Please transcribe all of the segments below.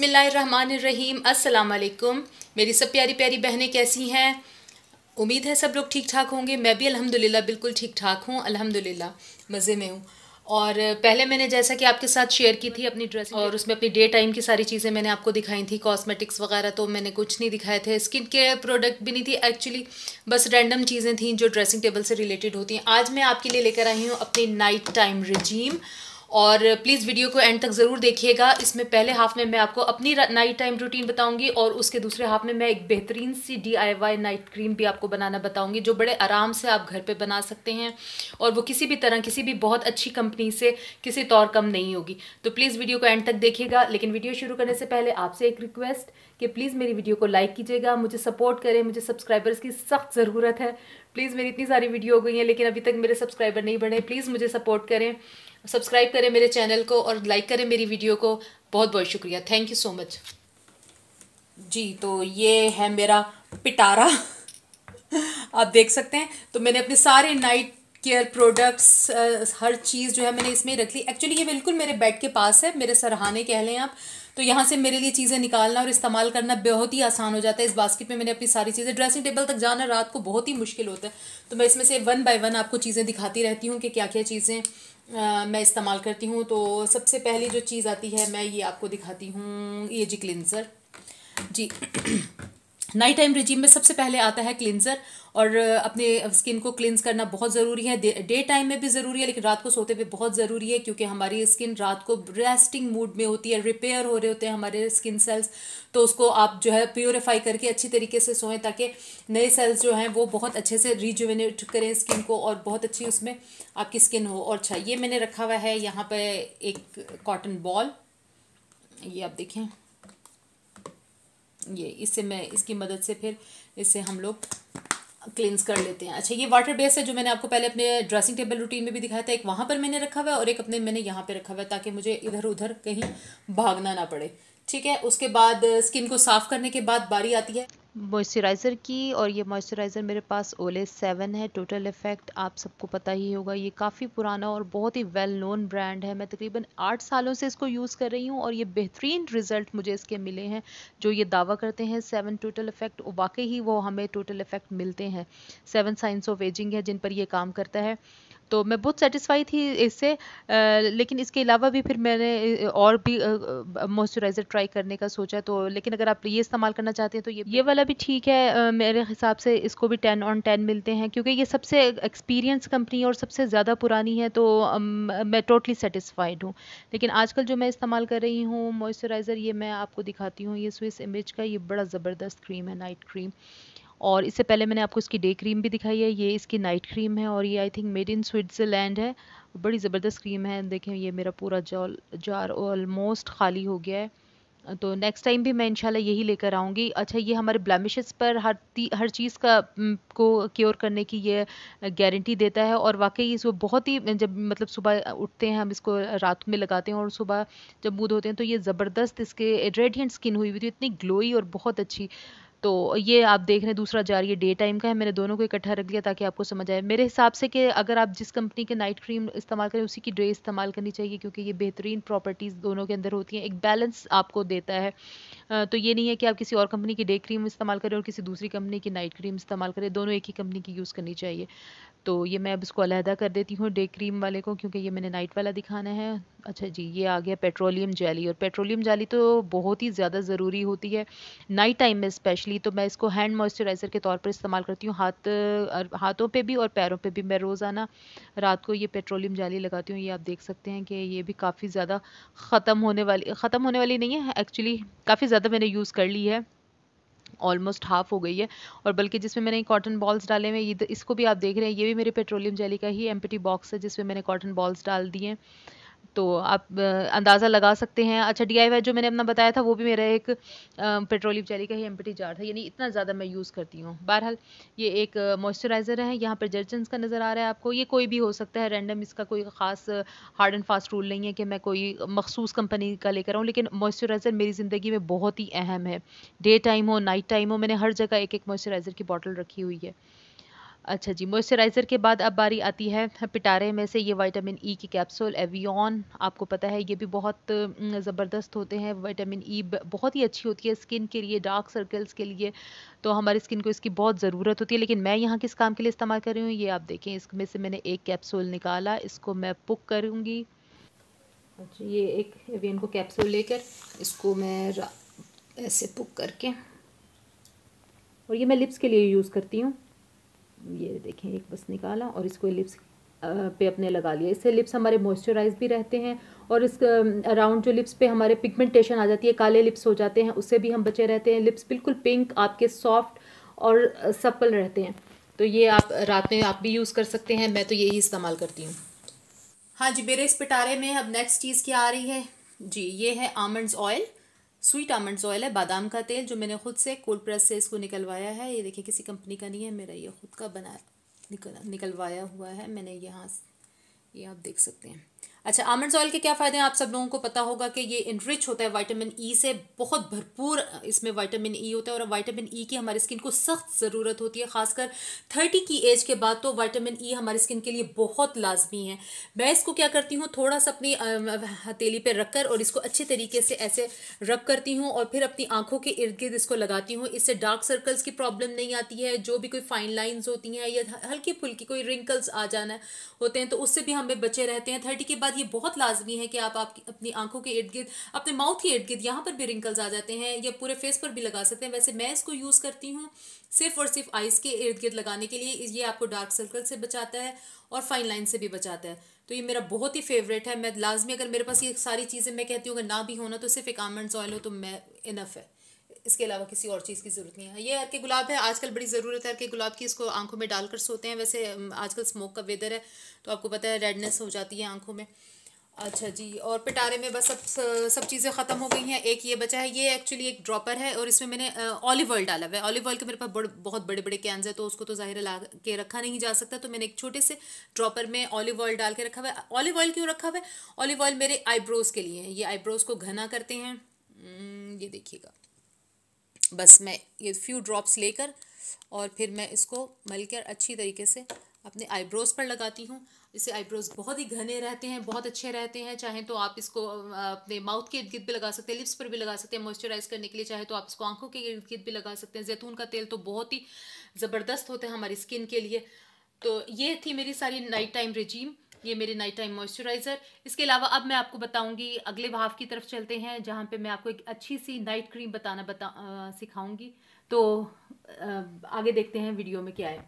बिसमीम् अल्लाम मेरी सब प्यारी प्यारी बहनें कैसी हैं उम्मीद है सब लोग ठीक ठाक होंगे मैं भी अल्हम्दुलिल्लाह बिल्कुल ठीक ठाक हूँ अल्हम्दुलिल्लाह मज़े में हूँ और पहले मैंने जैसा कि आपके साथ शेयर की थी अपनी ड्रेस और उसमें अपनी डे टाइम की सारी चीज़ें मैंने आपको दिखाई थी कॉस्मेटिक्स वगैरह तो मैंने कुछ नहीं दिखाए थे स्किन केयर प्रोडक्ट भी नहीं थी एक्चुअली बस रैंडम चीज़ें थी जो ड्रेसिंग टेबल से रिलेटेड होती हैं आज मैं आपके लिए लेकर आई हूँ अपनी नाइट टाइम रिजीम और प्लीज़ वीडियो को एंड तक ज़रूर देखिएगा इसमें पहले हाफ में मैं आपको अपनी नाइट टाइम रूटीन बताऊंगी और उसके दूसरे हाफ में मैं एक बेहतरीन सी डीआईवाई नाइट क्रीम भी आपको बनाना बताऊंगी जो बड़े आराम से आप घर पे बना सकते हैं और वो किसी भी तरह किसी भी बहुत अच्छी कंपनी से किसी तौर कम नहीं होगी तो प्लीज़ वीडियो को एंड तक देखिएगा लेकिन वीडियो शुरू करने से पहले आपसे एक रिक्वेस्ट कि प्लीज़ मेरी वीडियो को लाइक कीजिएगा मुझे सपोर्ट करें मुझे सब्सक्राइबर्स की सख्त ज़रूरत है प्लीज़ मेरी इतनी सारी वीडियो हो गई हैं लेकिन अभी तक मेरे सब्सक्राइबर नहीं बढ़े प्लीज़ मुझे सपोर्ट करें सब्सक्राइब करें मेरे चैनल को और लाइक करें मेरी वीडियो को बहुत बहुत शुक्रिया थैंक यू सो मच जी तो ये है मेरा पिटारा आप देख सकते हैं तो मैंने अपने सारे नाइट केयर प्रोडक्ट्स हर चीज़ जो है मैंने इसमें रख ली एक्चुअली ये बिल्कुल मेरे बेड के पास है मेरे सरहाने कह लें आप तो यहाँ से मेरे लिए चीज़ें निकालना और इस्तेमाल करना बहुत ही आसान हो जाता है इस बास्केट में मैंने अपनी सारी चीज़ें ड्रेसिंग टेबल तक जाना रात को बहुत ही मुश्किल होता है तो मैं इसमें से वन बाय वन आपको चीज़ें दिखाती रहती हूँ कि क्या क्या चीज़ें मैं इस्तेमाल करती हूँ तो सबसे पहली जो चीज़ आती है मैं ये आपको दिखाती हूँ ये जी क्लिनज़र जी नाइट टाइम रिजीम में सबसे पहले आता है क्लिनजर और अपने स्किन को क्लिनज करना बहुत ज़रूरी है डे टाइम में भी ज़रूरी है लेकिन रात को सोते हुए बहुत ज़रूरी है क्योंकि हमारी स्किन रात को रेस्टिंग मूड में होती है रिपेयर हो रहे होते हैं हमारे स्किन सेल्स तो उसको आप जो है प्योरीफाई करके अच्छी तरीके से सोएं ताकि नए सेल्स जो हैं वो बहुत अच्छे से रिजुविनेट करें स्किन को और बहुत अच्छी उसमें आपकी स्किन हो और अच्छा ये मैंने रखा हुआ है यहाँ पर एक कॉटन बॉल ये आप देखें ये इससे मैं इसकी मदद से फिर इससे हम लोग क्लिनस कर लेते हैं अच्छा ये वाटर बेस है जो मैंने आपको पहले अपने ड्रेसिंग टेबल रूटीन में भी दिखाया था एक वहाँ पर मैंने रखा हुआ है और एक अपने मैंने यहाँ पे रखा हुआ है ताकि मुझे इधर उधर कहीं भागना ना पड़े ठीक है उसके बाद स्किन को साफ़ करने के बाद बारी आती है मॉइस्चराइज़र की और ये मॉइस्चराइज़र मेरे पास ओले सेवन है टोटल इफ़ेक्ट आप सबको पता ही होगा ये काफ़ी पुराना और बहुत ही वेल नोन ब्रांड है मैं तकरीबन आठ सालों से इसको यूज़ कर रही हूँ और ये बेहतरीन रिज़ल्ट मुझे इसके मिले हैं जो ये दावा करते हैं सेवन टोटल इफ़ेक्ट वाकई ही वो हमें टोटल इफ़ेक्ट मिलते हैं सेवन साइंस ऑफ एजिंग है जिन पर यह काम करता है तो मैं बहुत सेटिस्फाई थी इससे लेकिन इसके अलावा भी फिर मैंने और भी मॉइस्चराइज़र ट्राई करने का सोचा तो लेकिन अगर आप ये इस्तेमाल करना चाहते हैं तो ये ये वाला भी ठीक है मेरे हिसाब से इसको भी टेन ऑन टेन मिलते हैं क्योंकि ये सबसे एक्सपीरियंस कंपनी और सबसे ज़्यादा पुरानी है तो मैं टोटली सेटिस्फाइड हूँ लेकिन आजकल जो मैं इस्तेमाल कर रही हूँ मॉइस्चराइज़र ये मैं आपको दिखाती हूँ ये स्विस इमेज का ये बड़ा ज़बरदस्त क्रीम है नाइट क्रीम और इससे पहले मैंने आपको इसकी डे क्रीम भी दिखाई है ये इसकी नाइट क्रीम है और ये I think made in Switzerland है बड़ी ज़बरदस्त क्रीम है देखें ये मेरा पूरा जॉल जार ऑलमोस्ट खाली हो गया है तो नेक्स्ट टाइम भी मैं इंशाल्लाह यही लेकर आऊँगी अच्छा ये हमारे ब्लैमिशेस पर हर हर चीज़ का को क्योर करने की ये गारंटी देता है और वाकई इसको बहुत ही जब मतलब सुबह उठते हैं हम इसको रात में लगाते हैं और सुबह जब मूद होते हैं तो ये ज़बरदस्त इसके रेडियंट स्किन हुई हुई थी इतनी ग्लोई और बहुत अच्छी तो ये आप देख रहे हैं दूसरा जार ये डे टाइम का है मैंने दोनों को इकट्ठा रख लिया ताकि आपको समझ आए मेरे हिसाब से कि अगर आप जिस कंपनी के नाइट क्रीम इस्तेमाल करें उसी की डे इस्तेमाल करनी चाहिए क्योंकि ये बेहतरीन प्रॉपर्टीज़ दोनों के अंदर होती हैं एक बैलेंस आपको देता है तो ये नहीं है कि आप किसी और कंपनी की डे क्रीम इस्तेमाल करें और किसी दूसरी कंपनी की नाइट क्रीम इस्तेमाल करें दोनों एक ही कंपनी की यूज़ करनी चाहिए तो ये मैं अब इसको अलहदा कर देती हूँ डे क्रीम वाले को क्योंकि ये मैंने नाइट वाला दिखाना है अच्छा जी ये आ गया पेट्रोलियम जाली और पेट्रोलियम जाली तो बहुत ही ज़्यादा ज़रूरी होती है नाइट टाइम में स्पेशली स्पेशली तो मैं इसको हैंड मॉइस्चराइज़र के तौर पर इस्तेमाल करती हूँ हाथ हाथों पे भी और पैरों पे भी मैं रोज़ाना रात को ये पेट्रोलियम जाली लगाती हूँ ये आप देख सकते हैं कि ये भी काफ़ी ज़्यादा ख़त्म होने वाली ख़त्म होने वाली नहीं है एक्चुअली काफ़ी ज़्यादा मैंने यूज़ कर ली है ऑलमोस्ट हाफ हो गई है और बल्कि जिसमें मैंने कॉटन बॉल्स डाले हुए इसको भी आप देख रहे हैं ये भी मेरे पेट्रोलियम जेली का ही एम्पटी बॉक्स है जिसमें मैंने कॉटन बॉल्स डाल दिए तो आप अंदाज़ा लगा सकते हैं अच्छा डी जो मैंने अपना बताया था वो भी मेरा एक पेट्रोलियम जेली का ही एम्पटी जार था यानी इतना ज़्यादा मैं यूज़ करती हूँ बहरहाल ये एक मॉइस्चराइज़र है यहाँ पर जर्जेंस का नज़र आ रहा है आपको ये कोई भी हो सकता है रैंडम इसका कोई ख़ास हार्ड एंड फास्ट रूल नहीं है कि मैं कोई मखसूस कंपनी का लेकर आऊँ लेकिन मॉइस्चराइज़र मेरी ज़िंदगी में बहुत ही अहम है डे टाइम हो नाइट टाइम हो मैंने हर जगह एक एक मॉइस्चराइज़र की बॉटल रखी हुई है अच्छा जी मॉइस्चराइज़र के बाद अब बारी आती है पिटारे में से ये वाइटामिन ई e की कैप्सूल एवियन आपको पता है ये भी बहुत ज़बरदस्त होते हैं वाइटामिन ई e बहुत ही अच्छी होती है स्किन के लिए डार्क सर्कल्स के लिए तो हमारी स्किन को इसकी बहुत ज़रूरत होती है लेकिन मैं यहाँ किस काम के लिए इस्तेमाल कर रही हूँ ये आप देखें इसमें से मैंने एक कैप्सूल निकाला इसको मैं पुक करूँगी अच्छा ये एक एवियन को कैप्सूल लेकर इसको मैं ऐसे पुक करके और ये मैं लिप्स के लिए यूज़ करती हूँ ये देखें एक बस निकाला और इसको लिप्स पे अपने लगा लिया इससे लिप्स हमारे मॉइस्चराइज भी रहते हैं और इस अराउंड जो लिप्स पे हमारे पिगमेंटेशन आ जाती है काले लिप्स हो जाते हैं उससे भी हम बचे रहते हैं लिप्स बिल्कुल पिंक आपके सॉफ्ट और सप्पल रहते हैं तो ये आप रात में आप भी यूज़ कर सकते हैं मैं तो यही इस्तेमाल करती हूँ हाँ जी मेरे इस पिटारे में अब नेक्स्ट चीज़ क्या आ रही है जी ये है almonds oil sweet almond oil है बादाम का तेल जो मैंने खुद से कोल्ड प्रेस से इसको निकलवाया है ये देखिए किसी कंपनी का नहीं है मेरा ये खुद का बना निकल निकलवाया हुआ है मैंने यहाँ ये आप देख सकते हैं अच्छा आमंड ऑयल के क्या फ़ायदे हैं आप सब लोगों को पता होगा कि ये इनरिच होता है विटामिन ई e से बहुत भरपूर इसमें विटामिन ई e होता है और विटामिन ई e की हमारी स्किन को सख्त ज़रूरत होती है ख़ासकर थर्टी की एज के बाद तो विटामिन ई हमारी स्किन के लिए बहुत लाजमी है मैं इसको क्या करती हूँ थोड़ा सा अपनी हथेली पर रख कर और इसको अच्छे तरीके से ऐसे रब करती हूँ और फिर अपनी आँखों के इर्द गिर्द इसको लगाती हूँ इससे डार्क सर्कल्स की प्रॉब्लम नहीं आती है जो भी कोई फाइन लाइन्स होती हैं या हल्की फुल्की कोई रिंकल्स आ जाना होते हैं तो उससे भी हमें बचे रहते हैं थर्टी के इसके बाद ये बहुत लाजमी है कि आप, आप अपनी आंखों के इर्द गिर्द अपने माउथ के इर्द गिर्द यहाँ पर भी रिंकल्स आ जाते हैं या पूरे फेस पर भी लगा सकते हैं वैसे मैं इसको यूज़ करती हूँ सिर्फ और सिर्फ आइज़ के इर्द गिर्द लगाने के लिए ये आपको डार्क सर्कल से बचाता है और फाइन लाइन से भी बचाता है तो ये मेरा बहुत ही फेवरेट है मैं लाजमी अगर मेरे पास ये सारी चीज़ें मैं कहती हूँ अगर ना भी होना तो सिर्फ एक आमंड्स ऑयल हो तो मैं इनफ है इसके अलावा किसी और चीज़ की ज़रूरत नहीं है ये अर के गुलाब है आजकल बड़ी ज़रूरत है अर के गुलाब की इसको आंखों में डालकर सोते हैं वैसे आजकल स्मोक का वेदर है तो आपको पता है रेडनेस हो जाती है आंखों में अच्छा जी और पिटारे में बस सब सब चीज़ें ख़त्म हो गई हैं एक ये बचा है ये एक्चुअली एक ड्रॉपर है और इसमें मैंने ऑलिव ऑयल डाला हुआ है ऑलिव ऑयल के मेरे पास बड़, बहुत बड़े बड़े कैंस हैं तो उसको तो ज़ाहिर ला के रखा नहीं जा सकता तो मैंने एक छोटे से ड्रॉपर में ऑलिव ऑयल डाल के रखा हुआ है ऑलिव ऑयल क्यों रखा हुआ है ऑलिव ऑयल मेरे आईब्रोज़ के लिए है ये आईब्रोज़ को घना करते हैं ये देखिएगा बस मैं ये फ्यू ड्रॉप्स लेकर और फिर मैं इसको मल कर अच्छी तरीके से अपने आईब्रोज़ पर लगाती हूँ इससे आईब्रोज़ बहुत ही घने रहते हैं बहुत अच्छे रहते हैं चाहे तो आप इसको अपने माउथ के इर्द गिर्द भी लगा सकते हैं लिप्स पर भी लगा सकते हैं मॉइस्चराइज़ करने के लिए चाहे तो आप इसको आंखों के इर्द गिर्द भी लगा सकते हैं जैतून का तेल तो बहुत ही ज़बरदस्त होता है हमारी स्किन के लिए तो ये थी मेरी सारी नाइट टाइम रिजीम ये मेरे नाइट टाइम मॉइस्चराइज़र इसके अलावा अब मैं आपको बताऊंगी अगले भाव की तरफ चलते हैं जहाँ पे मैं आपको एक अच्छी सी नाइट क्रीम बताना बता सिखाऊंगी तो आ, आगे देखते हैं वीडियो में क्या है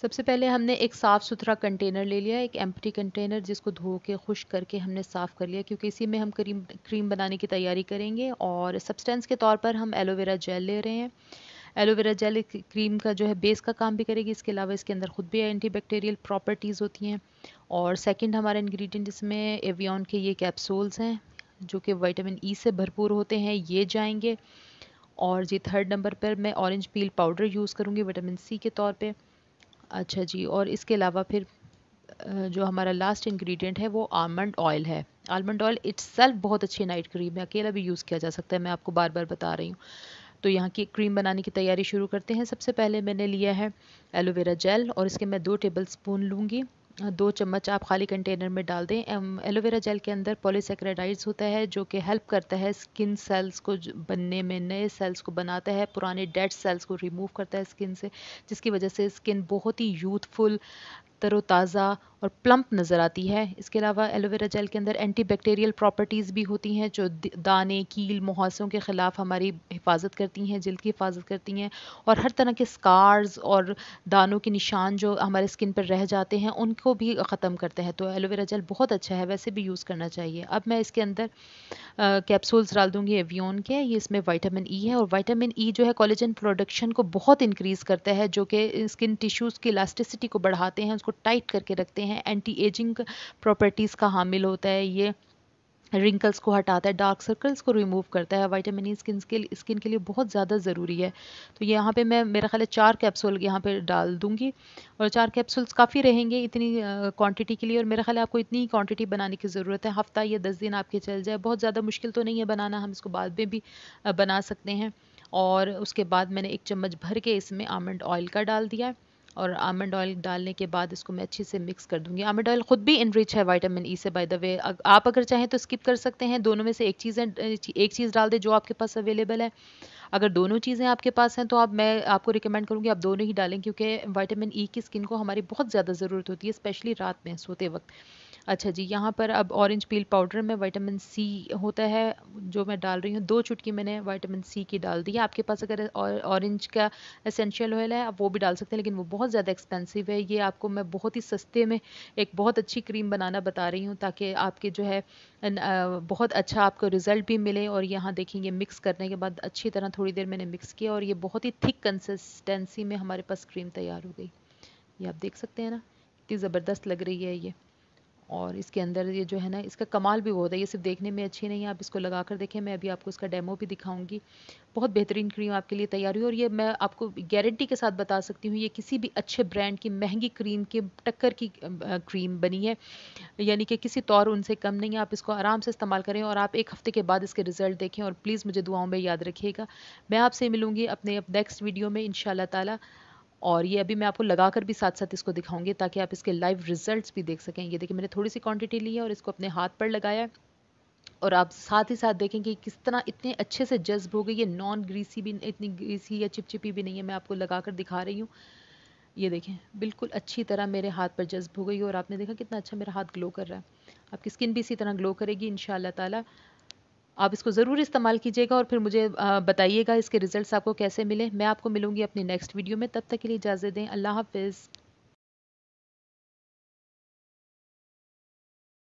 सबसे पहले हमने एक साफ़ सुथरा कंटेनर ले लिया एक एम्प्टी कंटेनर जिसको धो के खुश करके हमने साफ़ कर लिया क्योंकि इसी में हम क्रीम क्रीम बनाने की तैयारी करेंगे और सब्सटेंस के तौर पर हम एलोवेरा जेल ले रहे हैं एलोवेरा जेल क्रीम का जो है बेस का काम भी करेगी इसके अलावा इसके अंदर ख़ुद भी एंटीबैक्टीरियल प्रॉपर्टीज़ होती हैं और सेकंड हमारा इंग्रेडिएंट इसमें एवियन के ये कैप्सूल्स हैं जो कि विटामिन ई e से भरपूर होते हैं ये जाएंगे और जी थर्ड नंबर पर मैं ऑरेंज पील पाउडर यूज़ करूँगी विटामिन सी के तौर पे अच्छा जी और इसके अलावा फिर जो हमारा लास्ट इंग्रेडिएंट है वो आलमंड ऑयल है आलमंड ऑयल इट्स बहुत अच्छी नाइट क्रीम है अकेला भी यूज़ किया जा सकता है मैं आपको बार बार बता रही हूँ तो यहाँ की क्रीम बनाने की तैयारी शुरू करते हैं सबसे पहले मैंने लिया है एलोवेरा जेल और इसके मैं दो टेबल स्पून लूँगी दो चम्मच आप खाली कंटेनर में डाल दें एलोवेरा जेल के अंदर पॉलीसेक्रेडाइड्स होता है जो कि हेल्प करता है स्किन सेल्स को बनने में नए सेल्स को बनाता है पुराने डेड सेल्स को रिमूव करता है स्किन से जिसकी वजह से स्किन बहुत ही यूथफुल तरोताज़ा और प्लम्प नज़र आती है इसके अलावा एलोवेरा जेल के अंदर एंटी बैक्टीरियल प्रॉपर्टीज़ भी होती हैं जो दाने कील मुहासों के ख़िलाफ़ हमारी हिफाजत करती हैं जल्द की हिफाजत करती हैं और हर तरह के स्कार्स और दानों के निशान जो हमारे स्किन पर रह जाते हैं उनको भी ख़त्म करते हैं तो एलोवेरा जेल बहुत अच्छा है वैसे भी यूज़ करना चाहिए अब मैं इसके अंदर कैप्सूल्स डाल दूँगी एवियन के ये इसमें वाइटामिन ई e है और वाइटामिन ई e जो है कॉलेजन प्रोडक्शन को बहुत इंक्रीज़ करता है जो कि स्किन टिश्यूज़ की इलास्टिसिटी को बढ़ाते हैं उसको को टाइट करके रखते हैं एंटी एजिंग प्रॉपर्टीज़ का हामिल होता है ये रिंकल्स को हटाता है डार्क सर्कल्स को रिमूव करता है वाइटामिन ई स्किन के स्किन के लिए बहुत ज़्यादा ज़रूरी है तो यहाँ पे मैं मेरा ख्याल है चार कैप्सूल यहाँ पे डाल दूँगी और चार कैप्सूल्स काफ़ी रहेंगे इतनी क्वांटिटी के लिए और मेरा ख्याल है आपको इतनी ही क्वान्टिटी बनाने की ज़रूरत है हफ्ता या दस दिन आपके चल जाए बहुत ज़्यादा मुश्किल तो नहीं है बनाना हम इसको बाद में भी बना सकते हैं और उसके बाद मैंने एक चम्मच भर के इसमें आमंड ऑयल का डाल दिया है और आमंड ऑयल डालने के बाद इसको मैं अच्छे से मिक्स कर दूंगी आमंड ऑयल खुद भी इनरिच है वाइटामिन ई e से बाय द वे आप अगर चाहें तो स्किप कर सकते हैं दोनों में से एक चीज़ें एक चीज़ डाल दें जो आपके पास अवेलेबल है अगर दोनों चीज़ें आपके पास हैं तो आप मैं आपको रिकमेंड करूँगी आप दोनों ही डालें क्योंकि वाइटामिन ई e की स्किन को हमारी बहुत ज़्यादा ज़रूरत होती है स्पेशली रात में सोते वक्त अच्छा जी यहाँ पर अब ऑरेंज पील पाउडर में विटामिन सी होता है जो मैं डाल रही हूँ दो चुटकी मैंने विटामिन सी की डाल दी है आपके पास अगर ऑरेंज का एसेंशियल ऑयल है आप वो भी डाल सकते हैं लेकिन वो बहुत ज़्यादा एक्सपेंसिव है ये आपको मैं बहुत ही सस्ते में एक बहुत अच्छी क्रीम बनाना बता रही हूँ ताकि आपके जो है बहुत अच्छा आपको रिज़ल्ट भी मिले और यहाँ देखेंगे मिक्स करने के बाद अच्छी तरह थोड़ी देर मैंने मिक्स किया और ये बहुत ही थिक कंसिस्टेंसी में हमारे पास क्रीम तैयार हो गई ये आप देख सकते हैं ना कितनी ज़बरदस्त लग रही है ये और इसके अंदर ये जो है ना इसका कमाल भी बहुत है ये सिर्फ देखने में अच्छी नहीं है आप इसको लगा कर देखें मैं अभी आपको इसका डेमो भी दिखाऊंगी बहुत बेहतरीन क्रीम आपके लिए तैयार हुई और ये मैं आपको गारंटी के साथ बता सकती हूँ ये किसी भी अच्छे ब्रांड की महंगी क्रीम के टक्कर की क्रीम बनी है यानी कि किसी तौर उनसे कम नहीं है आप इसको आराम से इस्तेमाल करें और आप एक हफ्ते के बाद इसके रिजल्ट देखें और प्लीज़ मुझे दुआओं में याद रखिएगा मैं आपसे मिलूँगी अपने नेक्स्ट वीडियो में इन ताला और ये अभी मैं आपको लगाकर भी साथ साथ इसको दिखाऊंगी ताकि आप इसके लाइव रिजल्ट्स भी देख सकें ये देखिए मैंने थोड़ी सी क्वांटिटी ली है और इसको अपने हाथ पर लगाया और आप साथ ही साथ देखें कि किस तरह इतने अच्छे से जज्ब हो गई ये नॉन ग्रीसी भी इतनी ग्रीसी या चिपचिपी भी नहीं है मैं आपको लगा दिखा रही हूँ ये देखें बिल्कुल अच्छी तरह मेरे हाथ पर जज्ब हो गई और आपने देखा कितना अच्छा मेरा हाथ ग्लो कर रहा है आपकी स्किन भी इसी तरह ग्लो करेगी इन ताला आप इसको ज़रूर इस्तेमाल कीजिएगा और फिर मुझे बताइएगा इसके रिजल्ट्स आपको कैसे मिले मैं आपको मिलूँगी अपनी नेक्स्ट वीडियो में तब तक के लिए इजाज़त दें अल्लाह हाफिज़